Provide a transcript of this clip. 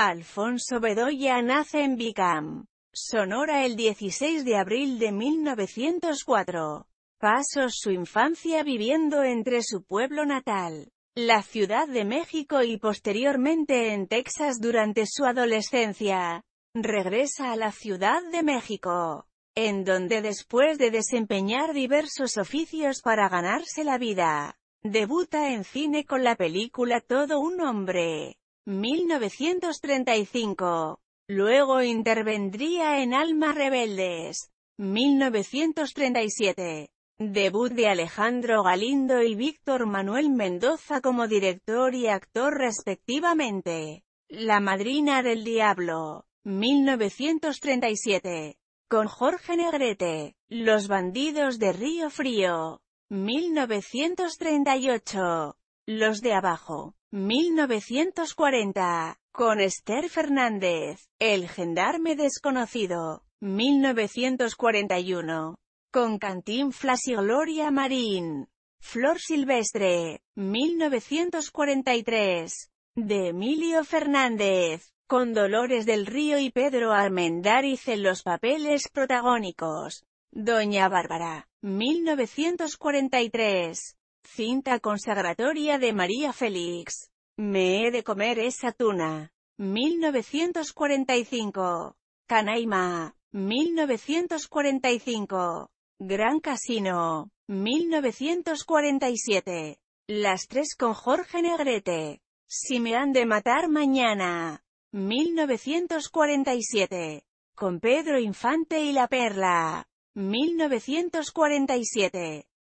Alfonso Bedoya nace en Bicam, Sonora el 16 de abril de 1904. Pasó su infancia viviendo entre su pueblo natal, la Ciudad de México y posteriormente en Texas durante su adolescencia. Regresa a la Ciudad de México, en donde después de desempeñar diversos oficios para ganarse la vida, debuta en cine con la película Todo un hombre, 1935. Luego intervendría en Almas Rebeldes. 1937. Debut de Alejandro Galindo y Víctor Manuel Mendoza como director y actor respectivamente. La Madrina del Diablo. 1937. Con Jorge Negrete. Los Bandidos de Río Frío. 1938. Los de abajo. 1940. Con Esther Fernández. El gendarme desconocido. 1941. Con Cantinflas y Gloria Marín. Flor Silvestre. 1943. De Emilio Fernández. Con Dolores del Río y Pedro Armendáriz en los papeles protagónicos. Doña Bárbara. 1943. Cinta consagratoria de María Félix. Me he de comer esa tuna. 1945. Canaima. 1945. Gran Casino. 1947. Las tres con Jorge Negrete. Si me han de matar mañana. 1947. Con Pedro Infante y la Perla. 1947.